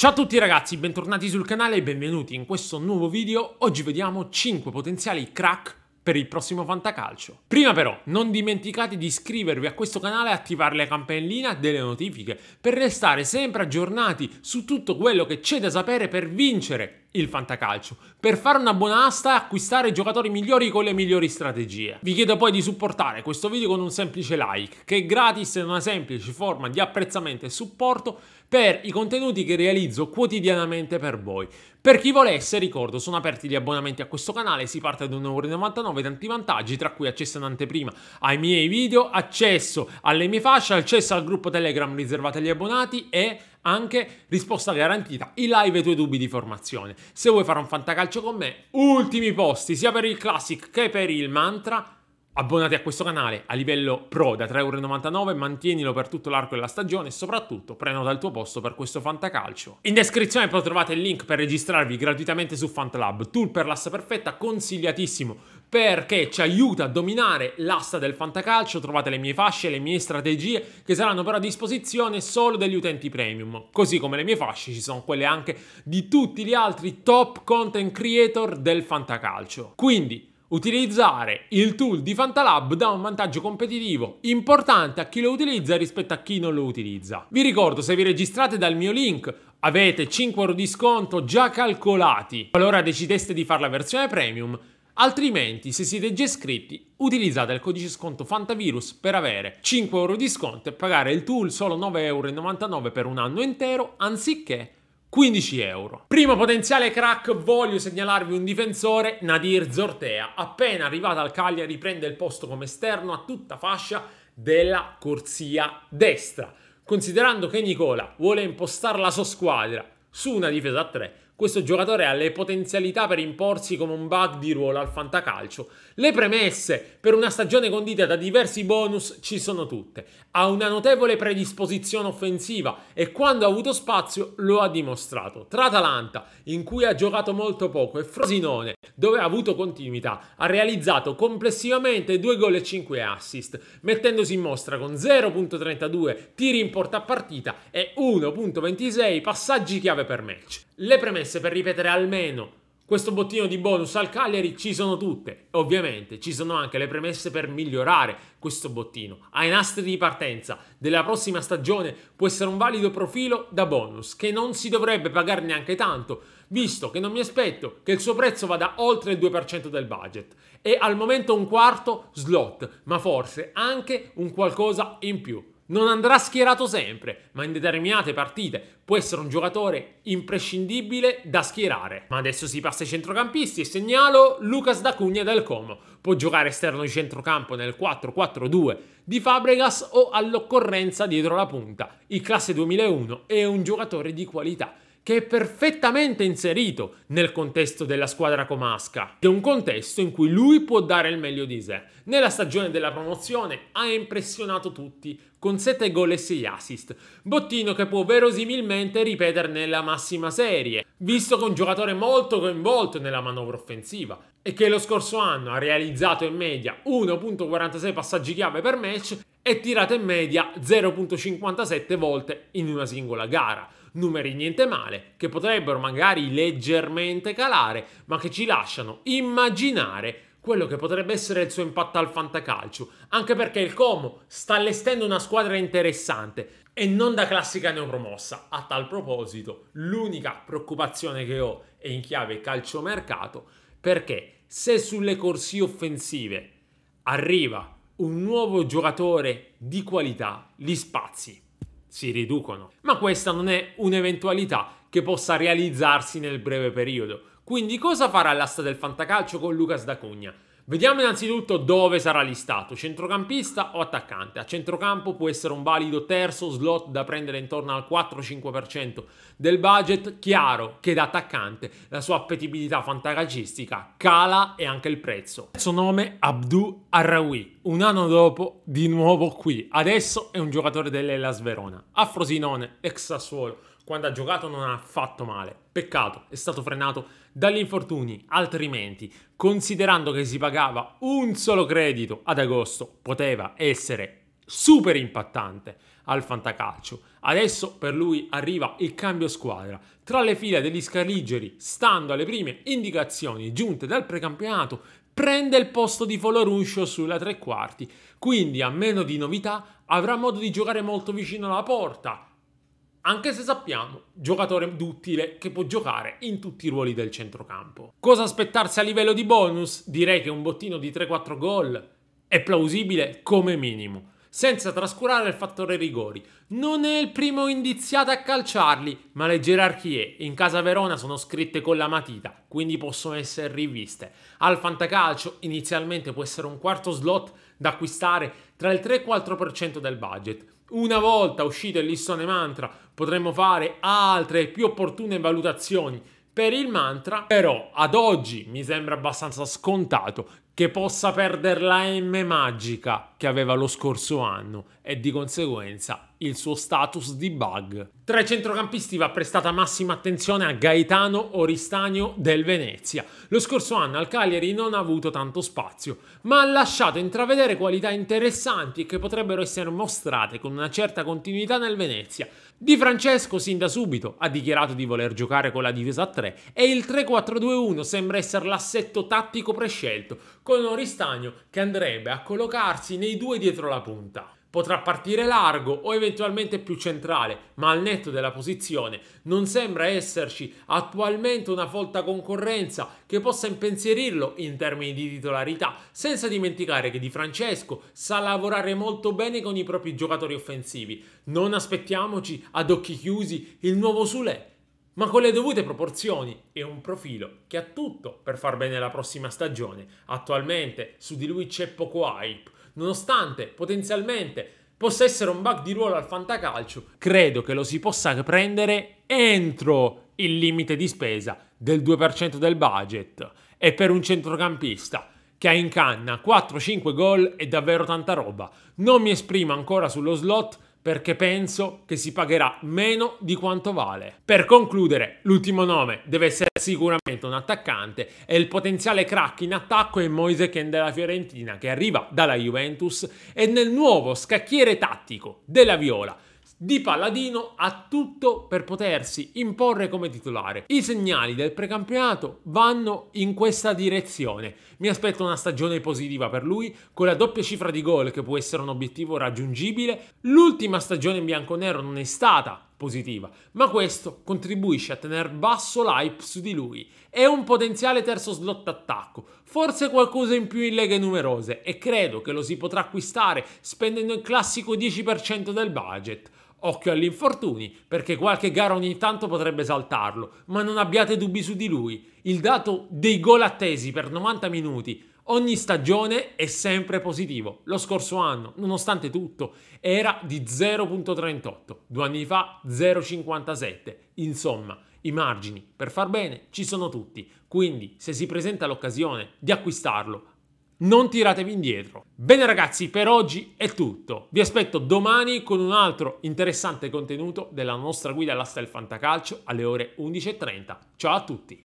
Ciao a tutti ragazzi, bentornati sul canale e benvenuti in questo nuovo video. Oggi vediamo 5 potenziali crack per il prossimo fantacalcio. Prima però, non dimenticate di iscrivervi a questo canale e attivare la campanellina delle notifiche per restare sempre aggiornati su tutto quello che c'è da sapere per vincere il fantacalcio per fare una buona asta e acquistare giocatori migliori con le migliori strategie. Vi chiedo poi di supportare questo video con un semplice like che è gratis e una semplice forma di apprezzamento e supporto per i contenuti che realizzo quotidianamente per voi. Per chi volesse, ricordo, sono aperti gli abbonamenti a questo canale, si parte da 1,99€ tanti vantaggi, tra cui accesso in anteprima ai miei video, accesso alle mie fasce, accesso al gruppo Telegram riservato agli abbonati e anche risposta garantita, i live ai tuoi dubbi di formazione. Se vuoi fare un fantacalcio con me, ultimi posti sia per il classic che per il mantra. Abbonati a questo canale a livello pro da 3,99€, mantienilo per tutto l'arco della stagione e soprattutto prenota il tuo posto per questo fantacalcio. In descrizione poi trovate il link per registrarvi gratuitamente su FantLab, tool per l'assa perfetta consigliatissimo perché ci aiuta a dominare l'asta del fantacalcio, trovate le mie fasce, le mie strategie che saranno però a disposizione solo degli utenti premium, così come le mie fasce ci sono quelle anche di tutti gli altri top content creator del fantacalcio. Quindi Utilizzare il tool di Fantalab dà un vantaggio competitivo importante a chi lo utilizza rispetto a chi non lo utilizza. Vi ricordo, se vi registrate dal mio link avete 5 euro di sconto già calcolati qualora decideste di fare la versione premium Altrimenti, se siete già iscritti, utilizzate il codice sconto Fantavirus per avere 5 euro di sconto e pagare il tool solo 9,99 euro per un anno intero anziché 15 euro. Primo potenziale crack, voglio segnalarvi un difensore, Nadir Zortea. Appena arrivato al Cagliari prende il posto come esterno a tutta fascia della corsia destra. Considerando che Nicola vuole impostare la sua squadra su una difesa a 3, questo giocatore ha le potenzialità per imporsi come un bug di ruolo al fantacalcio. Le premesse per una stagione condita da diversi bonus ci sono tutte. Ha una notevole predisposizione offensiva e quando ha avuto spazio lo ha dimostrato. Tra Atalanta, in cui ha giocato molto poco, e Frosinone, dove ha avuto continuità, ha realizzato complessivamente 2 gol e 5 assist, mettendosi in mostra con 0.32 tiri in porta partita e 1.26 passaggi chiave per match. Le premesse per ripetere almeno questo bottino di bonus al Cagliari ci sono tutte. Ovviamente ci sono anche le premesse per migliorare questo bottino. Ai nastri di partenza della prossima stagione può essere un valido profilo da bonus che non si dovrebbe pagare neanche tanto, visto che non mi aspetto che il suo prezzo vada oltre il 2% del budget. È al momento un quarto slot, ma forse anche un qualcosa in più. Non andrà schierato sempre, ma in determinate partite può essere un giocatore imprescindibile da schierare. Ma adesso si passa ai centrocampisti e segnalo Lucas D'Acugna del Como. Può giocare esterno di centrocampo nel 4-4-2 di Fabregas o all'occorrenza dietro la punta. Il classe 2001 è un giocatore di qualità che è perfettamente inserito nel contesto della squadra comasca, che è un contesto in cui lui può dare il meglio di sé. Nella stagione della promozione ha impressionato tutti con 7 gol e 6 assist, bottino che può verosimilmente ripetere nella massima serie, visto che è un giocatore molto coinvolto nella manovra offensiva e che lo scorso anno ha realizzato in media 1.46 passaggi chiave per match e tirato in media 0.57 volte in una singola gara numeri niente male, che potrebbero magari leggermente calare, ma che ci lasciano immaginare quello che potrebbe essere il suo impatto al fantacalcio, anche perché il Como sta allestendo una squadra interessante e non da classica neopromossa. A tal proposito, l'unica preoccupazione che ho è in chiave calciomercato, perché se sulle corsie offensive arriva un nuovo giocatore di qualità, gli spazi si riducono. Ma questa non è un'eventualità che possa realizzarsi nel breve periodo. Quindi cosa farà l'asta del fantacalcio con Lucas D'Acugna? Vediamo innanzitutto dove sarà listato, centrocampista o attaccante. A centrocampo può essere un valido terzo slot da prendere intorno al 4-5% del budget, chiaro che da attaccante la sua appetibilità fantacacistica cala e anche il prezzo. Il suo nome Abdu Arrawi, un anno dopo di nuovo qui, adesso è un giocatore dell'Elas Verona. A Frosinone, ex Sassuolo, quando ha giocato non ha fatto male. Peccato, è stato frenato dagli infortuni, altrimenti, considerando che si pagava un solo credito ad agosto, poteva essere super impattante al fantacalcio. Adesso per lui arriva il cambio squadra. Tra le file degli scaligeri, stando alle prime indicazioni giunte dal precampionato, prende il posto di Foloruscio sulla tre quarti, quindi a meno di novità avrà modo di giocare molto vicino alla porta, anche se sappiamo, giocatore duttile che può giocare in tutti i ruoli del centrocampo. Cosa aspettarsi a livello di bonus? Direi che un bottino di 3-4 gol è plausibile come minimo, senza trascurare il fattore rigori. Non è il primo indiziato a calciarli, ma le gerarchie in casa Verona sono scritte con la matita, quindi possono essere riviste. Al fantacalcio inizialmente può essere un quarto slot da acquistare tra il 3 e il 4% del budget una volta uscito il listone mantra potremmo fare altre più opportune valutazioni per il mantra, però ad oggi mi sembra abbastanza scontato che possa perdere la M magica che aveva lo scorso anno e di conseguenza il suo status di bug. Tra i centrocampisti va prestata massima attenzione a Gaetano Oristagno del Venezia. Lo scorso anno al Cagliari non ha avuto tanto spazio, ma ha lasciato intravedere qualità interessanti che potrebbero essere mostrate con una certa continuità nel Venezia. Di Francesco sin da subito ha dichiarato di voler giocare con la difesa a 3 e il 3-4-2-1 sembra essere l'assetto tattico prescelto, con Oristagno che andrebbe a collocarsi nei due dietro la punta. Potrà partire largo o eventualmente più centrale, ma al netto della posizione non sembra esserci attualmente una folta concorrenza che possa impensierirlo in termini di titolarità, senza dimenticare che Di Francesco sa lavorare molto bene con i propri giocatori offensivi. Non aspettiamoci ad occhi chiusi il nuovo Sule ma con le dovute proporzioni e un profilo che ha tutto per far bene la prossima stagione. Attualmente su di lui c'è poco hype, nonostante potenzialmente possa essere un bug di ruolo al fantacalcio, credo che lo si possa prendere entro il limite di spesa del 2% del budget. E per un centrocampista che ha in canna 4-5 gol è davvero tanta roba. Non mi esprimo ancora sullo slot, perché penso che si pagherà meno di quanto vale. Per concludere, l'ultimo nome deve essere sicuramente un attaccante e il potenziale crack in attacco è Moise Ken della Fiorentina che arriva dalla Juventus e nel nuovo scacchiere tattico della Viola di Palladino ha tutto per potersi imporre come titolare. I segnali del precampionato vanno in questa direzione. Mi aspetto una stagione positiva per lui, con la doppia cifra di gol che può essere un obiettivo raggiungibile. L'ultima stagione in bianconero non è stata positiva, ma questo contribuisce a tenere basso l'hype su di lui. È un potenziale terzo slot attacco, forse qualcosa in più in leghe numerose e credo che lo si potrà acquistare spendendo il classico 10% del budget. Occhio agli infortuni, perché qualche gara ogni tanto potrebbe saltarlo, ma non abbiate dubbi su di lui. Il dato dei gol attesi per 90 minuti ogni stagione è sempre positivo. Lo scorso anno, nonostante tutto, era di 0.38, due anni fa 0.57. Insomma, i margini per far bene ci sono tutti, quindi se si presenta l'occasione di acquistarlo, non tiratevi indietro. Bene ragazzi, per oggi è tutto. Vi aspetto domani con un altro interessante contenuto della nostra guida alla Stel Fantacalcio alle ore 11.30. Ciao a tutti!